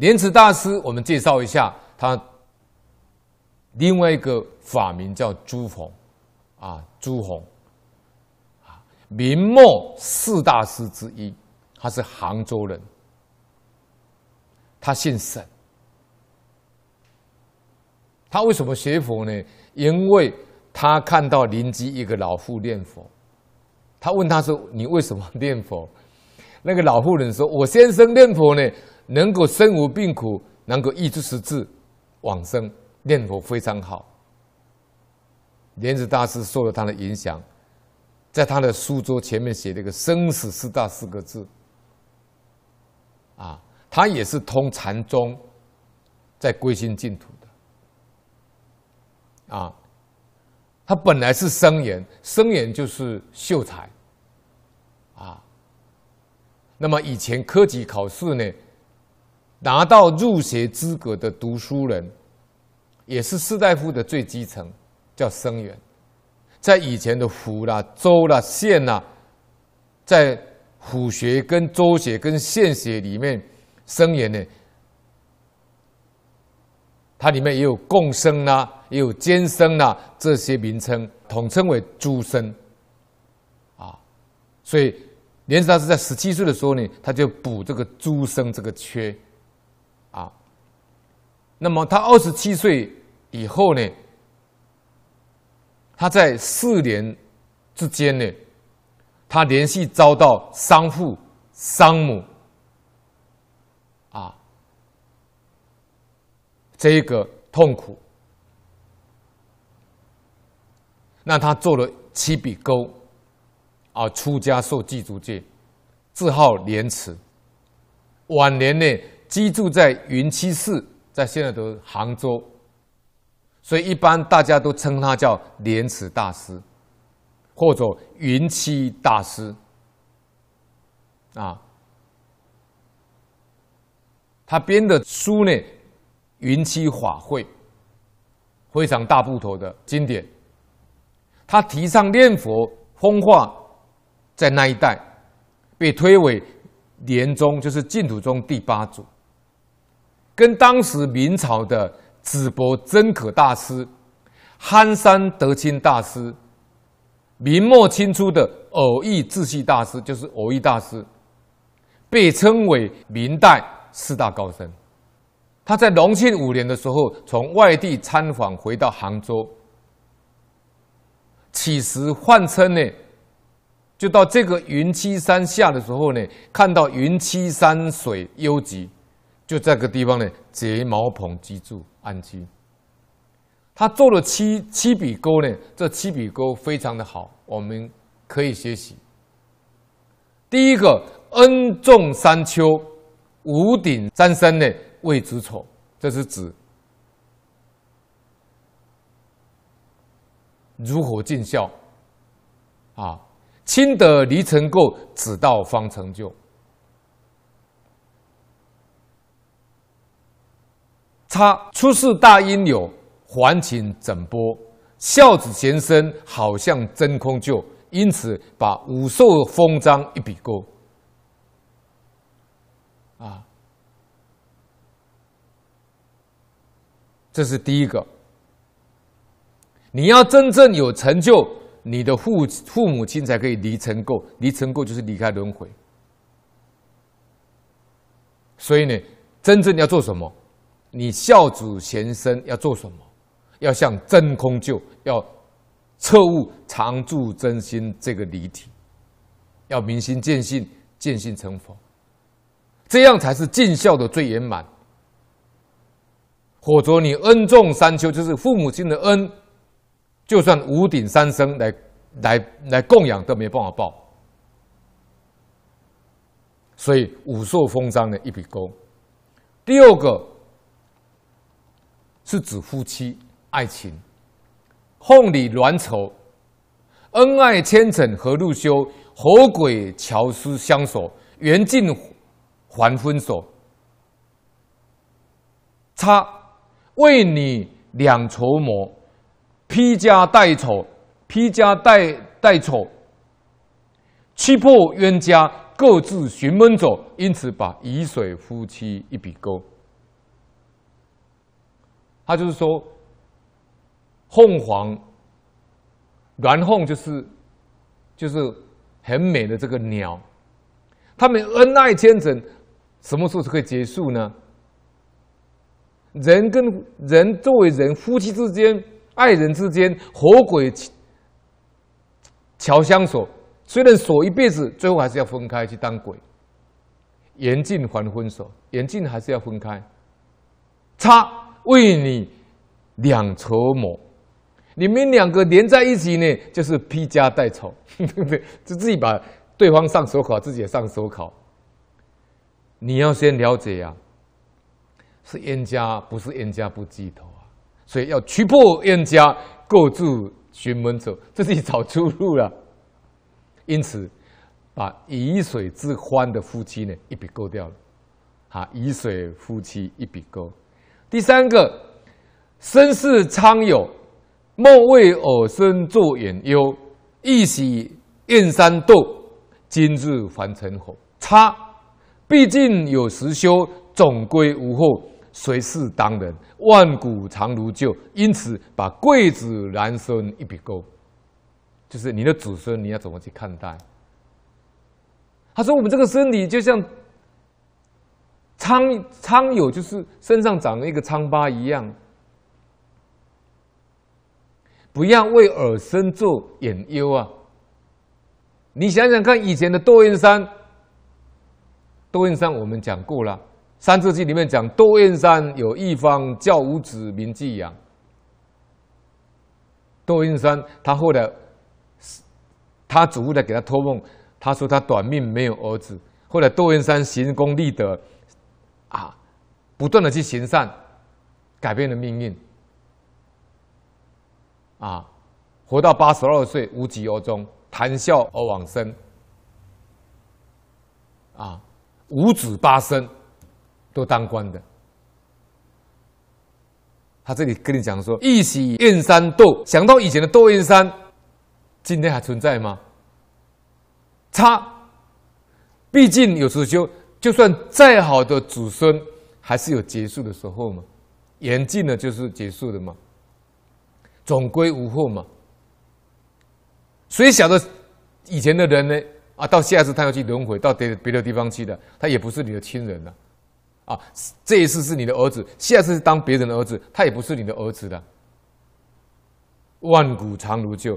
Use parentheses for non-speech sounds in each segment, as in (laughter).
莲池大师，我们介绍一下他另外一个法名叫朱红，啊，朱红，啊，明末四大师之一，他是杭州人，他姓沈，他为什么学佛呢？因为他看到邻居一个老妇念佛，他问他说：“你为什么念佛？”那个老妇人说：“我先生念佛呢，能够身无病苦，能够医治识智，往生念佛非常好。”莲子大师受了他的影响，在他的书桌前面写了一个“生死四大”四个字。啊，他也是通禅宗，在归心净土的。啊，他本来是生言，生言就是秀才。那么以前科举考试呢，拿到入学资格的读书人，也是士大夫的最基层，叫生员，在以前的府啦、州啦、县啦，在府学、跟州学、跟县学里面，生员呢，它里面也有贡生啦，也有监生啦，这些名称统称为诸生，啊，所以。连他是在十七岁的时候呢，他就补这个诸生这个缺，啊，那么他二十七岁以后呢，他在四年之间呢，他连续遭到丧父、丧母，啊，这个痛苦，那他做了七笔勾。啊，出家受具足戒，字号莲池。晚年呢，居住在云栖寺，在现在都杭州，所以一般大家都称他叫莲池大师，或者云栖大师。啊，他编的书呢，《云栖法会》，非常大部头的经典。他提倡念佛、风化。在那一代，被推为莲宗，就是净土宗第八祖。跟当时明朝的紫柏真可大师、憨山德清大师、明末清初的偶义智系大师，就是偶义大师，被称为明代四大高僧。他在隆庆五年的时候，从外地参访回到杭州，起时换称呢？就到这个云栖山下的时候呢，看到云栖山水幽静，就在这个地方呢，结茅棚居住安居。他做了七七笔勾呢，这七笔勾非常的好，我们可以学习。第一个，恩重山丘，五顶三山呢，谓之丑，这是指如何尽孝啊。亲得离尘垢，子道方成就。他出世大音有还请整波孝子贤孙，好像真空就，因此把五兽封章一笔勾。啊，这是第一个。你要真正有成就。你的父父母亲才可以离尘垢，离尘垢就是离开轮回。所以呢，真正要做什么？你孝子贤孙要做什么？要向真空就，要彻悟常住真心这个离体，要明心见性，见性成佛，这样才是尽孝的最圆满。或者你恩重三秋，就是父母亲的恩。就算五鼎三升来来来供养，都没办法报，所以五寿封章的一笔勾。第二个是指夫妻爱情，凤里鸾酬，恩爱千层何路修？火鬼樵思相守，缘尽还分手，差为你两绸缪。披家带丑，披家带带丑，气破冤家，各自寻门走。因此，把沂水夫妻一笔勾。他就是说，凤凰，然后就是，就是很美的这个鸟，他们恩爱千层，什么时候是可以结束呢？人跟人作为人，夫妻之间。爱人之间，火鬼桥相锁，虽然锁一辈子，最后还是要分开去当鬼。严禁还分锁，严禁还是要分开。他为你两筹谋，你们两个连在一起呢，就是披家带丑，对不对？就自己把对方上手铐，自己也上手铐。你要先了解呀，是冤家，不是冤家不记仇。所以要驱破冤家，各筑寻门走，这是一条出路了。因此，把以水之欢的夫妻呢一笔勾掉了。啊，以水夫妻一笔勾。第三个，身世苍有，莫为偶身作远忧。一喜燕山斗，今日凡尘火。擦，毕竟有时修，总归无后。谁是当人，万古长如旧。因此，把贵子、男孙一笔勾，就是你的子孙，你要怎么去看待？他说：“我们这个身体就像苍苍蝇，就是身上长了一个苍疤一样，不要为耳生做眼忧啊。”你想想看，以前的窦燕山，窦燕山，我们讲过了。《三字经》里面讲，窦燕山有一方教五子，名俱扬。窦燕山他后来，他祖父来给他托梦，他说他短命，没有儿子。后来窦燕山行功立德，啊，不断的去行善，改变了命运。啊，活到八十二岁，无疾而终，谈笑而往生。啊，五子八孙。都当官的，他这里跟你讲说：“一洗燕山窦。”想到以前的窦燕山，今天还存在吗？差，毕竟有时候就就算再好的祖孙，还是有结束的时候嘛。严禁了就是结束的嘛，总归无后嘛。所以，小得以前的人呢，啊，到下次他要去轮回，到别的别的地方去的，他也不是你的亲人了。啊，这一次是你的儿子，下次是当别人的儿子，他也不是你的儿子的。万古长如旧，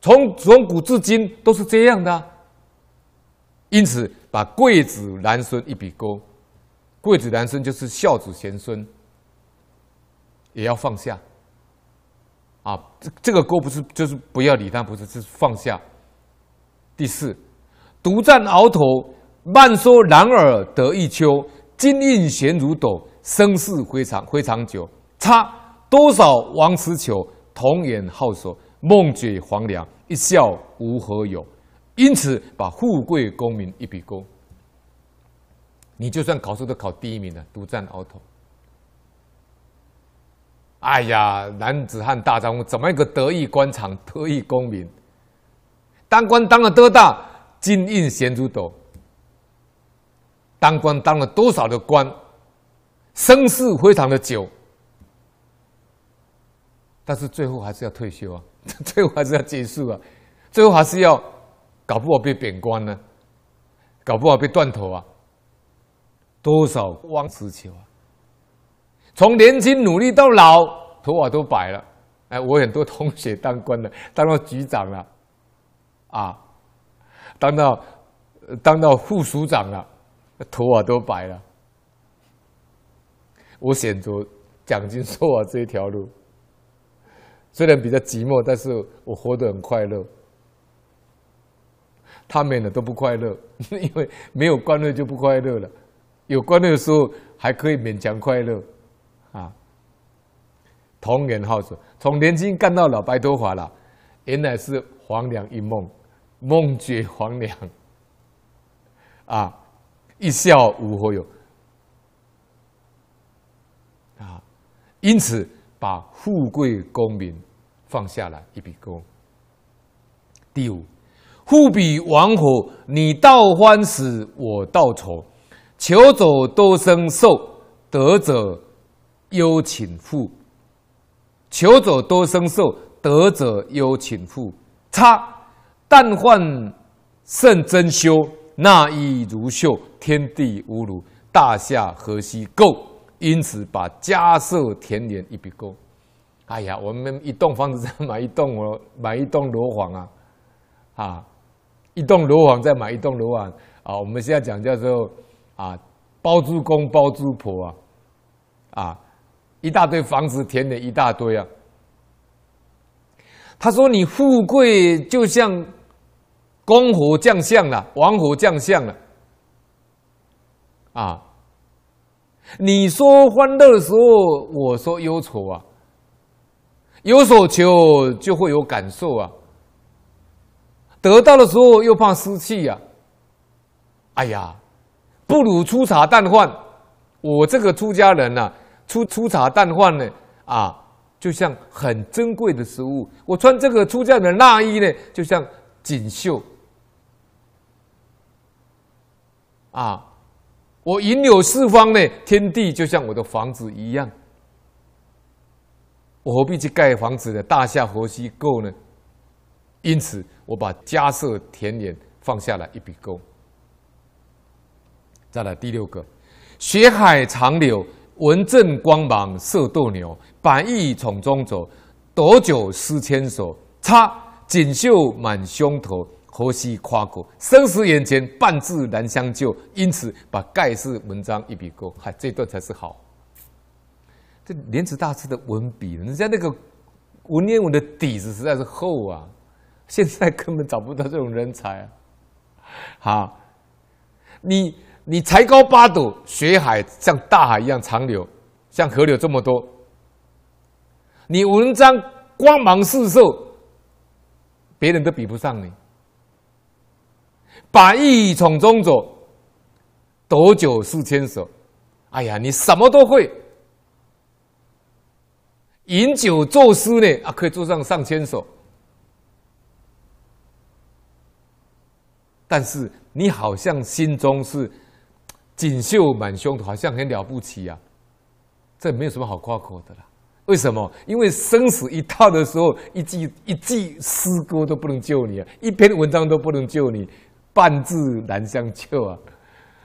从从古至今都是这样的。因此，把贵子男孙一笔勾，贵子男孙就是孝子贤孙，也要放下。啊，这这个勾不是就是不要理他，不是，是放下。第四，独占鳌头，慢说男儿得一秋。金印悬如斗，身世非常非常久。差多少王师求？童言好说，梦觉黄粱，一笑无何有。因此把富贵功名一笔勾。你就算考试都考第一名了，独占鳌头。哎呀，男子汉大丈夫，怎么一个得意官场，得意功名？当官当了多大？金印悬如斗。当官当了多少的官，声势非常的久，但是最后还是要退休啊，(laughs) 最后还是要结束啊，最后还是要，搞不好被贬官呢，搞不好被断头啊，多少汪之秋啊！从年轻努力到老头发都白了。哎，我很多同学当官的，当到局长了，啊，当到当到副署长了。头 (laughs) 发都白了，我选择奖金说话这一条路，虽然比较寂寞，但是我活得很快乐。他们呢都不快乐，(laughs) 因为没有官乐就不快乐了，有官乐的时候还可以勉强快乐，啊。同仁好说，从年轻干到老，白头发了，原来是黄粱一梦，梦觉黄粱，啊。一笑无何有，啊！因此把富贵功名放下来一笔勾。第五，富比王火，你到欢死，我到愁。求者多生受，得者忧请富。求者多生受，得者忧请富。差，但患甚真修。纳衣如绣，天地无如大夏河西沟，因此把家舍田连一笔勾。哎呀，我们一栋房子再买一栋楼，(laughs) 买一栋楼房啊，啊，一栋楼房再买一栋楼房啊。我们现在讲叫做啊，包租公包租婆啊，啊，一大堆房子田连一大堆啊。他说：“你富贵就像。”功虎将相了，王虎将相了，啊！你说欢乐的时候，我说忧愁啊。有所求就会有感受啊。得到的时候又怕失去呀。哎呀，不如粗茶淡饭。我这个出家人呐，粗粗茶淡饭呢，啊，就像很珍贵的食物。我穿这个出家人的衲衣呢，就像锦绣。啊！我云柳四方呢，天地就像我的房子一样，我何必去盖房子的大厦何须构呢？因此，我把家舍田园放下了一笔勾。再来第六个，学海长流，文正光芒射斗牛，百意从中走，斗酒诗千首，插锦绣满胸头。婆媳夸口，生死眼前，半字难相救。因此，把盖世文章一笔勾。嗨，这段才是好。这莲子大师的文笔，人家那个文言文的底子实在是厚啊！现在根本找不到这种人才。啊！好，你你才高八斗，学海像大海一样长流，像河流这么多。你文章光芒四射，别人都比不上你。把意从中走，斗酒数千首。哎呀，你什么都会，饮酒作诗呢啊，可以作上上千首。但是你好像心中是锦绣满胸，好像很了不起啊。这没有什么好夸口的啦。为什么？因为生死一到的时候，一句一句诗歌都不能救你啊，一篇文章都不能救你。半字难相救啊！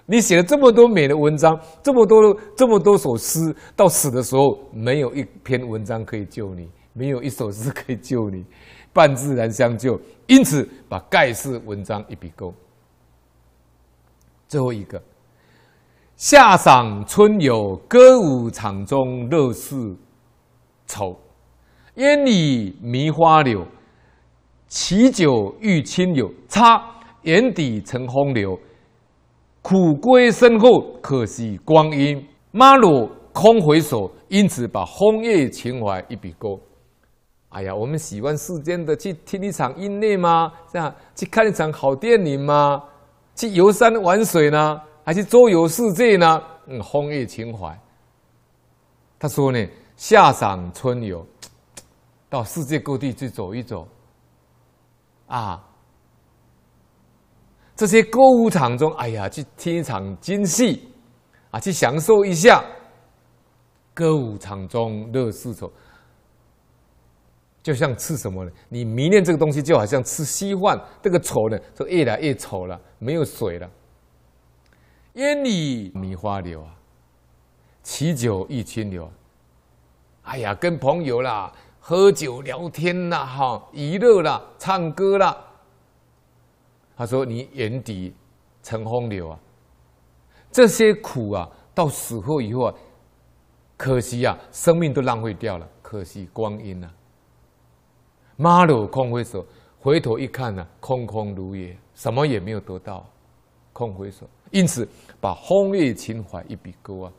你写了这么多美的文章，这么多这么多首诗，到死的时候没有一篇文章可以救你，没有一首诗可以救你，半字难相救。因此，把盖世文章一笔勾。最后一个，夏赏春游，歌舞场中乐事，愁，烟里迷花柳，旗酒遇亲友，擦。眼底成风流，苦归身后，可惜光阴。妈路空回首，因此把枫叶情怀一笔勾。哎呀，我们喜欢世间的去听一场音乐吗？这样去看一场好电影吗？去游山玩水呢，还是周游世界呢？嗯，枫叶情怀。他说呢，夏赏春游，到世界各地去走一走。啊。这些歌舞场中，哎呀，去听一场京戏啊，去享受一下歌舞场中乐事绸，就像吃什么呢？你迷恋这个东西，就好像吃稀饭，这个丑呢，就越来越丑了，没有水了。烟里米花流啊，起酒一清流，哎呀，跟朋友啦喝酒聊天啦，哈，娱乐啦，唱歌啦。他说：“你眼底成风流啊，这些苦啊，到死后以后啊，可惜啊，生命都浪费掉了，可惜光阴啊。马路空回首，回头一看呢，空空如也，什么也没有得到，空回首，因此把轰烈情怀一笔勾啊。”